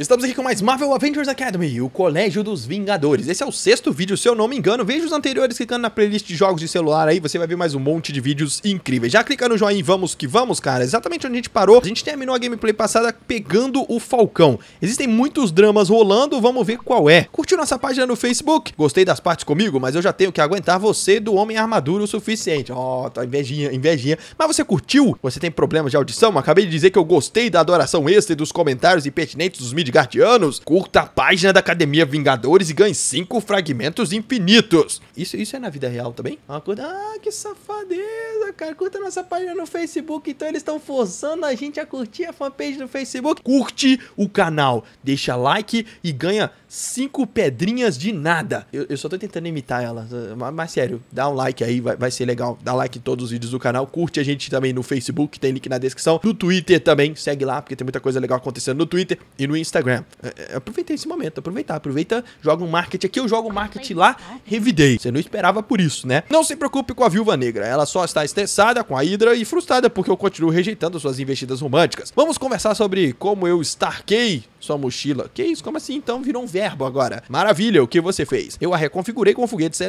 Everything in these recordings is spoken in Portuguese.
Estamos aqui com mais Marvel Avengers Academy, o Colégio dos Vingadores. Esse é o sexto vídeo, se eu não me engano. Veja os anteriores clicando na playlist de jogos de celular aí, você vai ver mais um monte de vídeos incríveis. Já clica no joinha vamos que vamos, cara. Exatamente onde a gente parou. A gente terminou a gameplay passada pegando o Falcão. Existem muitos dramas rolando, vamos ver qual é. Curtiu nossa página no Facebook? Gostei das partes comigo, mas eu já tenho que aguentar você do Homem Armadura o suficiente. Ó, oh, tá invejinha, invejinha. Mas você curtiu? Você tem problemas de audição? Acabei de dizer que eu gostei da adoração extra e dos comentários impertinentes dos mídias de Guardianos, curta a página da Academia Vingadores e ganhe 5 fragmentos infinitos. Isso, isso é na vida real também? É ah, que safadeza, cara. Curta nossa página no Facebook. Então eles estão forçando a gente a curtir a fanpage no Facebook. Curte o canal, deixa like e ganha 5 pedrinhas de nada. Eu, eu, só tô tentando imitar ela. Mas, mas sério, dá um like aí, vai, vai ser legal. Dá like em todos os vídeos do canal. Curte a gente também no Facebook, tem link na descrição. No Twitter também, segue lá, porque tem muita coisa legal acontecendo no Twitter e no Instagram. Instagram. É, é, aproveita esse momento, aproveita, aproveita, joga um marketing aqui, eu jogo um marketing lá, revidei. Você não esperava por isso, né? Não se preocupe com a viúva negra, ela só está estressada com a Hydra e frustrada porque eu continuo rejeitando suas investidas românticas. Vamos conversar sobre como eu starquei sua mochila. Que isso? Como assim? Então virou um verbo agora. Maravilha, o que você fez? Eu a reconfigurei com foguetes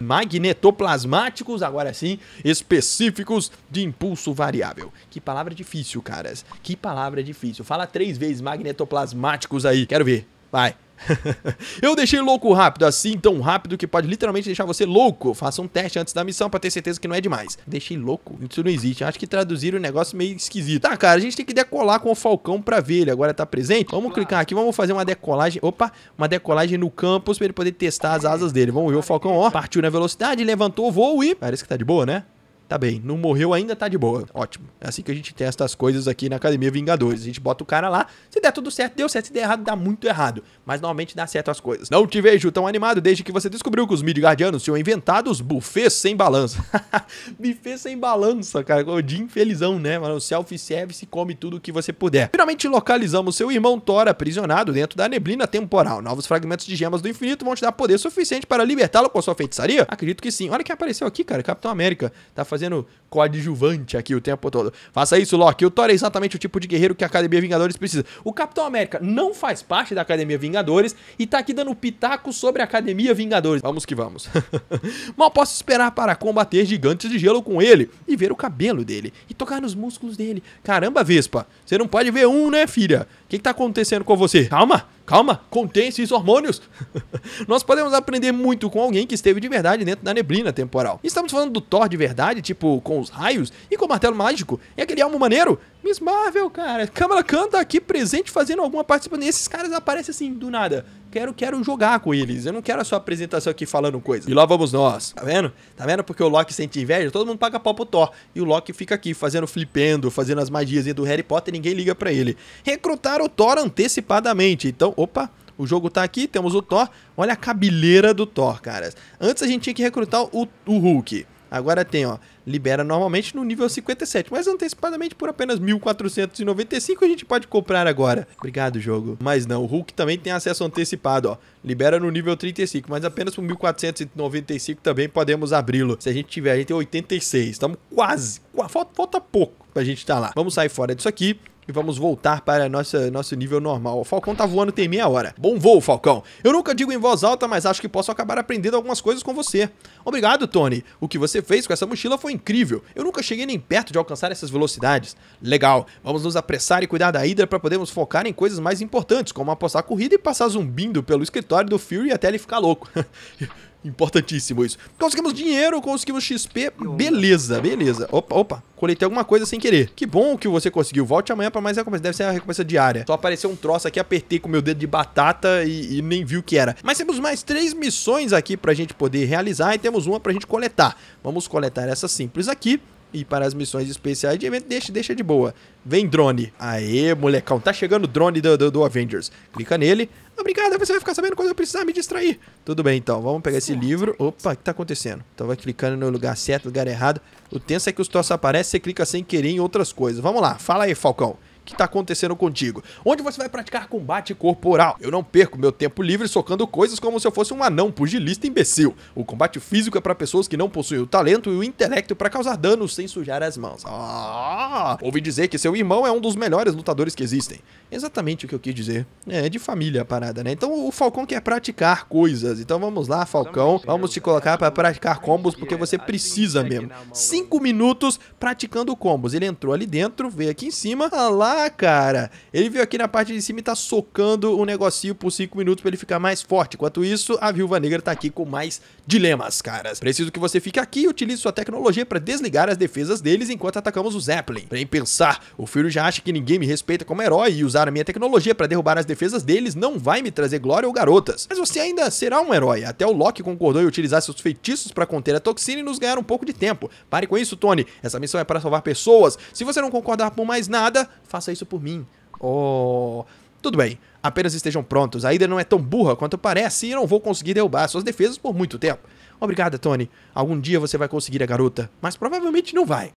magnetoplasmáticos, agora sim, específicos de impulso variável. Que palavra difícil, caras. Que palavra difícil. Fala três vezes magnetoplasmáticos aí. Quero ver. Vai. eu deixei louco rápido, assim tão rápido que pode literalmente deixar você louco. Faça um teste antes da missão para ter certeza que não é demais. Deixei louco? Isso não existe. Acho que traduziram um negócio meio esquisito. Tá, cara, a gente tem que decolar com o Falcão pra ver. Ele agora tá presente. Vamos clicar aqui, vamos fazer uma decolagem. Opa, uma decolagem no campus pra ele poder testar as asas dele. Vamos ver o Falcão, ó. Partiu na velocidade, levantou o voo e... Parece que tá de boa, né? Tá bem, não morreu ainda, tá de boa. Ótimo. É assim que a gente testa as coisas aqui na Academia Vingadores. A gente bota o cara lá, se der tudo certo, deu certo. Se der errado, dá muito errado. Mas normalmente dá certo as coisas. Não te vejo tão animado desde que você descobriu que os Midgardianos tinham inventado os buffets sem balança. buffet sem balança, cara. de infelizão né? Mano, self-service come tudo o que você puder. Finalmente localizamos seu irmão Thor aprisionado dentro da neblina temporal. Novos fragmentos de gemas do infinito vão te dar poder suficiente para libertá-lo com sua feitiçaria? Acredito que sim. Olha quem apareceu aqui, cara. Capitão América. Tá fazendo fazendo coadjuvante aqui o tempo todo. Faça isso, Loki. O Thor é exatamente o tipo de guerreiro que a Academia Vingadores precisa. O Capitão América não faz parte da Academia Vingadores e tá aqui dando pitaco sobre a Academia Vingadores. Vamos que vamos. Mal posso esperar para combater gigantes de gelo com ele e ver o cabelo dele e tocar nos músculos dele. Caramba, Vespa, você não pode ver um, né, filha? O que está acontecendo com você? Calma, calma, contém esses hormônios. Nós podemos aprender muito com alguém que esteve de verdade dentro da neblina temporal. Estamos falando do Thor de verdade, tipo, com os raios e com o martelo mágico. E é aquele almo maneiro? Miss Marvel, cara. Câmara Khan tá aqui presente fazendo alguma participação. E esses caras aparecem assim, do nada quero, quero jogar com eles. Eu não quero a sua apresentação aqui falando coisa. E lá vamos nós. Tá vendo? Tá vendo? Porque o Loki sente inveja, todo mundo paga pau pro Thor. E o Loki fica aqui fazendo flipendo, fazendo as magias do Harry Potter ninguém liga para ele. Recrutaram o Thor antecipadamente. Então, opa, o jogo tá aqui, temos o Thor. Olha a cabeleira do Thor, caras. Antes a gente tinha que recrutar o, o Hulk. Agora tem, ó, libera normalmente no nível 57, mas antecipadamente por apenas 1495 a gente pode comprar agora. Obrigado, jogo. Mas não, o Hulk também tem acesso antecipado, ó. Libera no nível 35, mas apenas por 1495 também podemos abri-lo. Se a gente tiver, a gente tem 86. Estamos quase, falta, falta pouco pra gente estar tá lá. Vamos sair fora disso aqui e vamos voltar para nossa, nosso nível normal. O Falcão tá voando tem meia hora. Bom voo, Falcão. Eu nunca digo em voz alta, mas acho que posso acabar aprendendo algumas coisas com você. Obrigado, Tony. O que você fez com essa mochila foi incrível. Eu nunca cheguei nem perto de alcançar essas velocidades. Legal. Vamos nos apressar e cuidar da Hydra para podermos focar em coisas mais importantes, como apostar corrida e passar zumbindo pelo escritório do Fury até ele ficar louco. Importantíssimo isso. Conseguimos dinheiro, conseguimos XP. Beleza, beleza. Opa, opa. Coletei alguma coisa sem querer. Que bom que você conseguiu. Volte amanhã pra mais recompensa. Deve ser a recompensa diária. Só apareceu um troço aqui, apertei com meu dedo de batata e, e nem vi o que era. Mas temos mais três missões aqui pra gente poder realizar e temos uma pra gente coletar. Vamos coletar essa simples aqui e para as missões especiais de evento, deixa, deixa de boa. Vem drone. Aê, molecão, tá chegando o drone do, do, do, Avengers. Clica nele. Obrigado, você vai ficar sabendo quando eu precisar me distrair. Tudo bem, então, vamos pegar esse livro. Opa, o que tá acontecendo? Então vai clicando no lugar certo, lugar errado. O tenso é que os troços aparecem, você clica sem querer em outras coisas. Vamos lá, fala aí, Falcão que está acontecendo contigo, onde você vai praticar combate corporal. Eu não perco meu tempo livre socando coisas como se eu fosse um anão pugilista imbecil. O combate físico é para pessoas que não possuem o talento e o intelecto para causar dano sem sujar as mãos. Ah, ouvi dizer que seu irmão é um dos melhores lutadores que existem. Exatamente o que eu quis dizer. É de família a parada, né? Então o Falcão quer praticar coisas. Então vamos lá, Falcão. Vamos te colocar para praticar combos porque você precisa mesmo. Cinco minutos praticando combos. Ele entrou ali dentro, veio aqui em cima, tá lá ah, cara. Ele veio aqui na parte de cima e tá socando o negocinho por 5 minutos pra ele ficar mais forte. Enquanto isso, a Viúva Negra tá aqui com mais dilemas, caras. Preciso que você fique aqui e utilize sua tecnologia pra desligar as defesas deles enquanto atacamos o Zeppelin. Bem pensar, o Fury já acha que ninguém me respeita como herói e usar a minha tecnologia pra derrubar as defesas deles não vai me trazer glória ou garotas. Mas você ainda será um herói. Até o Loki concordou em utilizar seus feitiços pra conter a toxina e nos ganhar um pouco de tempo. Pare com isso, Tony. Essa missão é para salvar pessoas. Se você não concordar por mais nada, faça isso por mim. Oh, tudo bem. Apenas estejam prontos. A Ida não é tão burra quanto parece e não vou conseguir derrubar suas defesas por muito tempo. Obrigada, Tony. Algum dia você vai conseguir a garota, mas provavelmente não vai.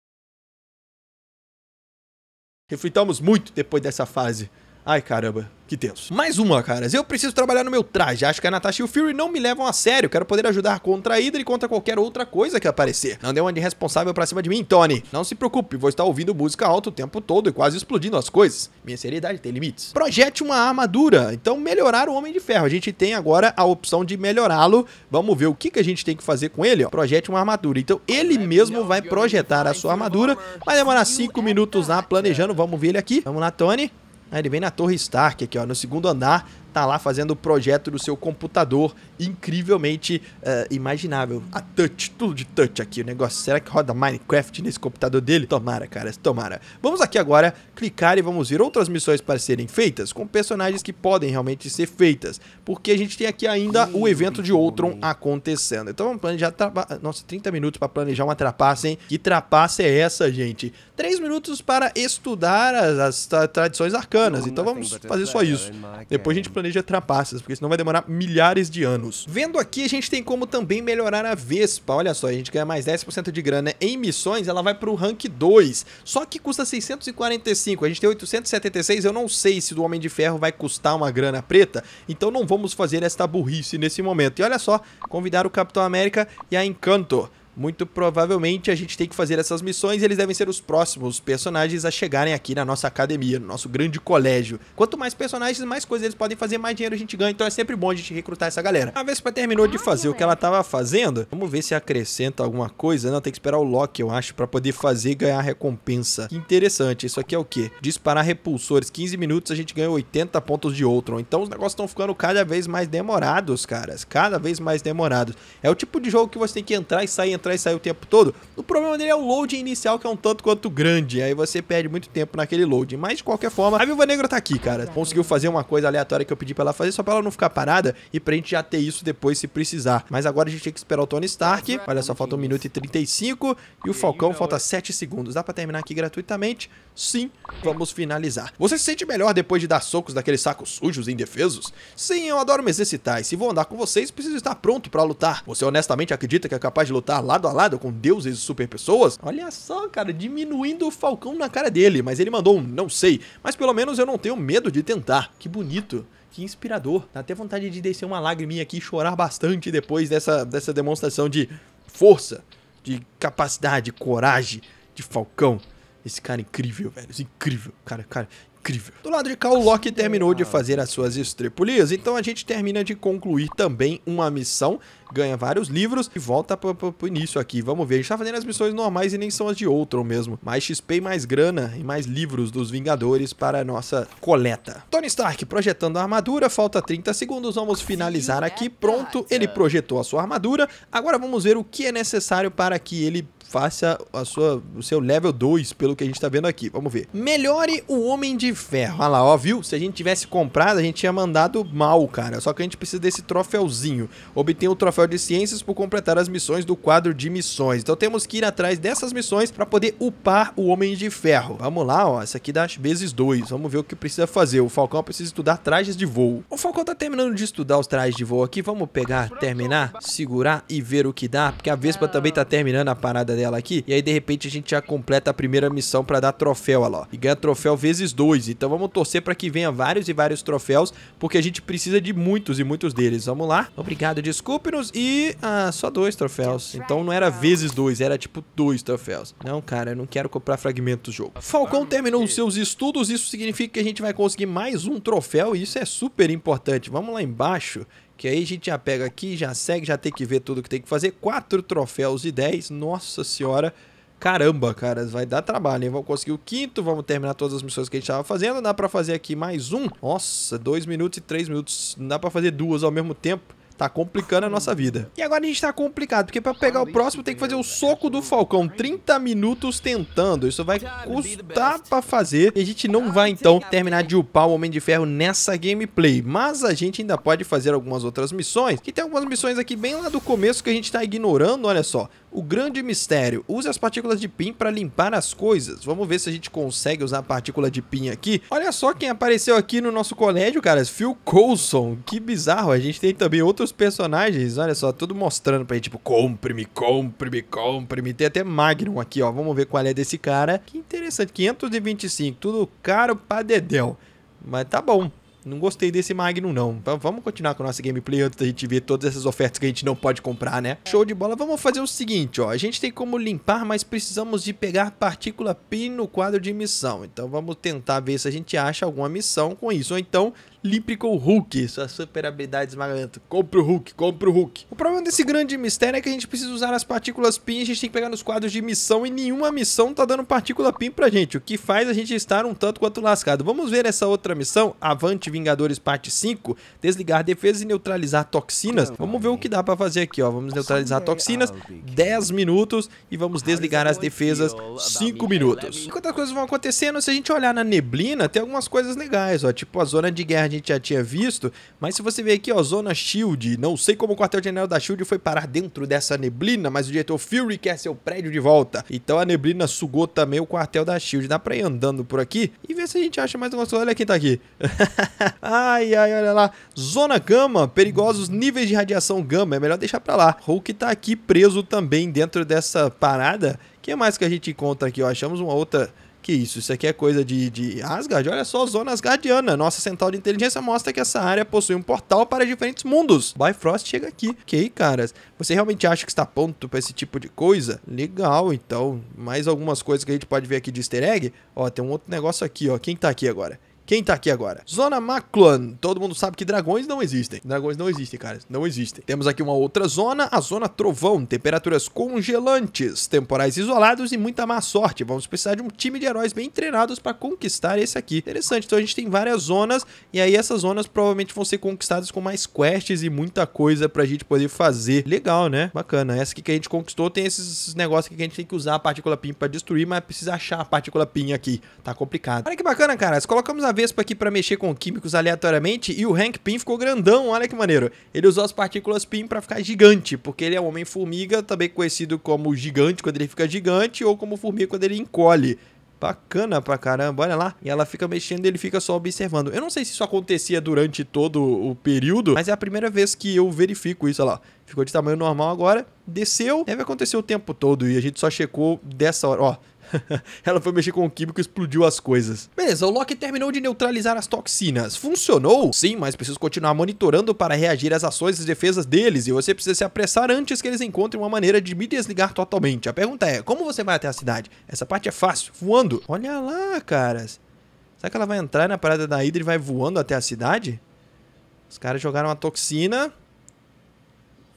Reflitamos muito depois dessa fase. Ai, caramba, que tenso. Mais uma, caras. Eu preciso trabalhar no meu traje. Acho que a Natasha e o Fury não me levam a sério. Quero poder ajudar contra a Hydra e contra qualquer outra coisa que aparecer. Não deu uma de responsável pra cima de mim, Tony. Não se preocupe, vou estar ouvindo música alta o tempo todo e quase explodindo as coisas. Minha seriedade tem limites. Projete uma armadura. Então, melhorar o Homem de Ferro. A gente tem agora a opção de melhorá-lo. Vamos ver o que, que a gente tem que fazer com ele. Ó. Projete uma armadura. Então, ele mesmo vai projetar a sua armadura. Vai demorar 5 minutos lá planejando. Vamos ver ele aqui. Vamos lá, Tony. Né, ele vem na Torre Stark aqui, ó, no segundo andar, tá lá fazendo o projeto do seu computador incrivelmente uh, imaginável. A touch, tudo de touch aqui o negócio. Será que roda Minecraft nesse computador dele? Tomara, cara, tomara. Vamos aqui agora clicar e vamos ver outras missões para serem feitas com personagens que podem realmente ser feitas, porque a gente tem aqui ainda o evento de Outron acontecendo. Então vamos planejar, nossa, 30 minutos para planejar uma trapaça, hein? Que trapaça é essa, gente? 3 minutos para estudar as, as tradições arcanas. Então vamos fazer só isso. É Depois a gente planeja trapaças, porque senão vai demorar milhares de anos. Vendo aqui, a gente tem como também melhorar a Vespa. Olha só, a gente ganha mais 10% de grana em missões, ela vai pro rank 2. Só que custa 645, a gente tem 876, eu não sei se do Homem de Ferro vai custar uma grana preta, então não vamos fazer esta burrice nesse momento. E olha só, convidar o Capitão América e a Encanto. Muito provavelmente a gente tem que fazer essas missões e eles devem ser os próximos personagens a chegarem aqui na nossa academia, no nosso grande colégio. Quanto mais personagens, mais coisas eles podem fazer, mais dinheiro a gente ganha, então é sempre bom a gente recrutar essa galera. A Vespa terminou de ah, fazer o que ela estava fazendo. Vamos ver se acrescenta alguma coisa. Não, tem que esperar o Loki, eu acho, para poder fazer e ganhar recompensa. Que interessante. Isso aqui é o quê? Disparar repulsores. 15 minutos a gente ganha 80 pontos de Ultron. Então os negócios estão ficando cada vez mais demorados, caras. Cada vez mais demorados. É o tipo de jogo que você tem que entrar e sair, entrar e sair o tempo todo. O problema dele é o loading inicial, que é um tanto quanto grande. Aí você perde muito tempo naquele loading. Mas, de qualquer forma, a Viva Negra tá aqui, cara. Conseguiu fazer uma coisa aleatória que eu pedi pra ela fazer, só pra ela não ficar parada e pra gente já ter isso depois se precisar. Mas agora a gente tem que esperar o Tony Stark. Olha só, falta 1 minuto e 35. E o Falcão falta 7 segundos. Dá pra terminar aqui gratuitamente? Sim, vamos finalizar. Você se sente melhor depois de dar socos daqueles sacos sujos e indefesos? Sim, eu adoro me exercitar. E se vou andar com vocês, preciso estar pronto pra lutar. Você honestamente acredita que é capaz de lutar lá? lado a lado com deuses e super pessoas, olha só, cara, diminuindo o Falcão na cara dele, mas ele mandou um não sei, mas pelo menos eu não tenho medo de tentar. Que bonito. Que inspirador. Dá até vontade de descer uma lagriminha aqui e chorar bastante depois dessa, dessa demonstração de força, de capacidade, coragem de Falcão. Esse cara é incrível, velho. incrível. Cara, cara, incrível. Do lado de cá, o Loki terminou de fazer as suas estripulias, então a gente termina de concluir também uma missão, ganha vários livros e volta pro, pro, pro início aqui. Vamos ver, a gente tá fazendo as missões normais e nem são as de outro mesmo. Mais XP mais grana e mais livros dos Vingadores para a nossa coleta. Tony Stark projetando a armadura, falta 30 segundos, vamos finalizar aqui. É Pronto, ele projetou a sua armadura. Agora vamos ver o que é necessário para que ele faça a sua, o seu level 2, pelo que a gente tá vendo aqui. Vamos ver. Melhore o Homem de de ferro. Olha lá, ó, viu? Se a gente tivesse comprado, a gente tinha mandado mal, cara. Só que a gente precisa desse troféuzinho. Obtenha o troféu de ciências por completar as missões do quadro de missões. Então temos que ir atrás dessas missões para poder upar o Homem de Ferro. Vamos lá, ó. Essa aqui dá vezes dois. Vamos ver o que precisa fazer. O Falcão precisa estudar trajes de voo. O Falcão tá terminando de estudar os trajes de voo aqui. Vamos pegar, terminar, segurar e ver o que dá. Porque a Vespa também tá terminando a parada dela aqui. E aí, de repente, a gente já completa a primeira missão para dar troféu, ó. E ganha troféu vezes dois. Então vamos torcer para que venha vários e vários troféus, porque a gente precisa de muitos e muitos deles. Vamos lá. Obrigado, desculpe-nos. E ah, só dois troféus. Então não era vezes dois, era tipo dois troféus. Não, cara, eu não quero comprar fragmentos do jogo. Falcão terminou os seus estudos, isso significa que a gente vai conseguir mais um troféu e isso é super importante. Vamos lá embaixo que aí a gente já pega aqui, já segue, já tem que ver tudo que tem que fazer. Quatro troféus e dez. Nossa senhora, Caramba, cara, vai dar trabalho, hein? Vamos conseguir o quinto, vamos terminar todas as missões que a gente estava fazendo. Dá pra fazer aqui mais um. Nossa, dois minutos e três minutos. Não dá pra fazer duas ao mesmo tempo. Tá complicando a nossa vida. E agora a gente tá complicado, porque pra pegar o próximo tem que fazer o soco do Falcão. 30 minutos tentando. Isso vai custar pra fazer. E a gente não vai, então, terminar de upar o Homem de Ferro nessa gameplay. Mas a gente ainda pode fazer algumas outras missões. Que tem algumas missões aqui bem lá do começo que a gente tá ignorando, olha só. O grande mistério. Use as partículas de PIN para limpar as coisas. Vamos ver se a gente consegue usar a partícula de PIN aqui. Olha só quem apareceu aqui no nosso colégio, cara. Phil Coulson. Que bizarro. A gente tem também outros os personagens, olha só, tudo mostrando pra gente, tipo, compre-me, compre-me, compre-me. Tem até Magnum aqui, ó. Vamos ver qual é desse cara. Que interessante, 525, tudo caro pra dedéu. Mas tá bom. Não gostei desse Magnum, não. Então vamos continuar com a nossa gameplay antes da gente ver todas essas ofertas que a gente não pode comprar, né? Show de bola. Vamos fazer o seguinte, ó. A gente tem como limpar, mas precisamos de pegar partícula PIN no quadro de missão. Então, vamos tentar ver se a gente acha alguma missão com isso. Ou então, Limpe Hulk, sua super habilidade esmagante. Compre o Hulk, compre o Hulk. O problema desse grande mistério é que a gente precisa usar as partículas PIN, a gente tem que pegar nos quadros de missão e nenhuma missão tá dando partícula PIN pra gente, o que faz a gente estar um tanto quanto lascado. Vamos ver essa outra missão, Avante Vingadores Parte 5, desligar defesas e neutralizar toxinas. Vamos ver o que dá pra fazer aqui, ó. Vamos neutralizar toxinas, 10 é minutos e vamos desligar é as defesas, 5 minutos. Enquanto as coisas vão acontecendo, se a gente olhar na neblina, tem algumas coisas legais, ó, tipo a zona de guerra gente já tinha visto, mas se você ver aqui, ó, Zona Shield, não sei como o quartel-general da Shield foi parar dentro dessa neblina, mas o diretor Fury quer seu prédio de volta. Então a neblina sugou também o quartel da Shield. Dá pra ir andando por aqui e ver se a gente acha mais alguma coisa. Olha quem tá aqui. ai, ai, olha lá. Zona Gama, perigosos níveis de radiação gama, é melhor deixar pra lá. Hulk tá aqui preso também dentro dessa parada. O que mais que a gente encontra aqui? Ó, achamos uma outra que isso, isso aqui é coisa de, de Asgard. Olha só, zona asgardiana. Nossa central de inteligência mostra que essa área possui um portal para diferentes mundos. Bifrost chega aqui. Ok, caras. Você realmente acha que está pronto para esse tipo de coisa? Legal, então. Mais algumas coisas que a gente pode ver aqui de easter egg. Ó, tem um outro negócio aqui, ó. Quem tá aqui agora? Quem tá aqui agora? Zona Macluan. Todo mundo sabe que dragões não existem. Dragões não existem, cara. Não existem. Temos aqui uma outra zona, a Zona Trovão. Temperaturas congelantes, temporais isolados e muita má sorte. Vamos precisar de um time de heróis bem treinados para conquistar esse aqui. Interessante. Então a gente tem várias zonas e aí essas zonas provavelmente vão ser conquistadas com mais quests e muita coisa pra gente poder fazer. Legal, né? Bacana. Essa aqui que a gente conquistou tem esses negócios que a gente tem que usar a partícula PIN pra destruir, mas precisa achar a partícula PIN aqui. Tá complicado. Olha que bacana, cara. Se colocamos a Vespa aqui para mexer com químicos aleatoriamente e o Hank Pym ficou grandão, olha que maneiro. Ele usou as partículas Pym para ficar gigante, porque ele é um Homem-Formiga, também conhecido como Gigante quando ele fica gigante ou como Formiga quando ele encolhe. Bacana pra caramba, olha lá. E ela fica mexendo e ele fica só observando. Eu não sei se isso acontecia durante todo o período, mas é a primeira vez que eu verifico isso, olha lá. Ficou de tamanho normal agora, desceu, deve acontecer o tempo todo e a gente só checou dessa hora, ó. Ela foi mexer com o químico e explodiu as coisas. Beleza, o Loki terminou de neutralizar as toxinas. Funcionou? Sim, mas preciso continuar monitorando para reagir às ações e defesas deles, e você precisa se apressar antes que eles encontrem uma maneira de me desligar totalmente. A pergunta é, como você vai até a cidade? Essa parte é fácil, voando. Olha lá, caras. Será que ela vai entrar na parada da Hydra e vai voando até a cidade? Os caras jogaram uma toxina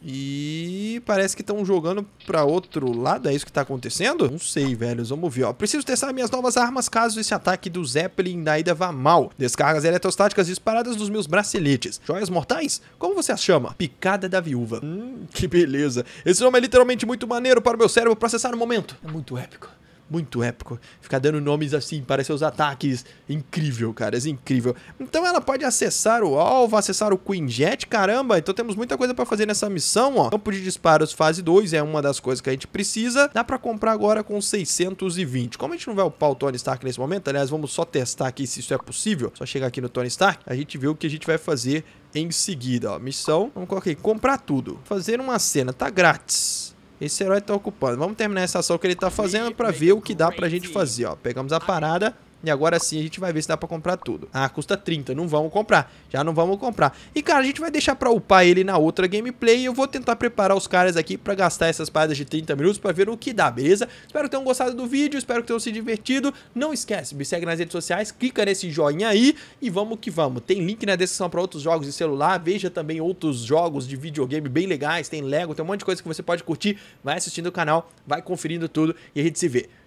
e parece que estão jogando para outro lado, é isso que tá acontecendo? Não sei, velhos, vamos ver, ó. Preciso testar minhas novas armas caso esse ataque do Zeppelin da ida vá mal. Descargas eletrostáticas disparadas dos meus braceletes. Joias mortais? Como você as chama? Picada da viúva. Hum, que beleza. Esse nome é literalmente muito maneiro para o meu cérebro processar no momento. É muito épico muito épico. Ficar dando nomes assim para seus ataques. Incrível, cara, é incrível. Então ela pode acessar o alvo, acessar o Queen Jet, caramba. Então temos muita coisa para fazer nessa missão, ó. Campo de disparos fase 2 é uma das coisas que a gente precisa. Dá para comprar agora com 620. Como a gente não vai upar o Tony Stark nesse momento, aliás, vamos só testar aqui se isso é possível. Só chegar aqui no Tony Stark, a gente vê o que a gente vai fazer em seguida, ó. Missão, vamos colocar aqui, comprar tudo. Fazer uma cena, tá grátis. Esse herói tá ocupando. Vamos terminar essa ação que ele tá fazendo pra ver o que dá pra gente fazer, ó. Pegamos a parada. E agora sim a gente vai ver se dá pra comprar tudo. Ah, custa 30, não vamos comprar. Já não vamos comprar. E, cara, a gente vai deixar pra upar ele na outra gameplay e eu vou tentar preparar os caras aqui pra gastar essas paradas de 30 minutos pra ver o que dá, beleza? Espero que tenham gostado do vídeo, espero que tenham se divertido. Não esquece, me segue nas redes sociais, clica nesse joinha aí e vamos que vamos. Tem link na descrição pra outros jogos de celular, veja também outros jogos de videogame bem legais, tem Lego, tem um monte de coisa que você pode curtir. Vai assistindo o canal, vai conferindo tudo e a gente se vê.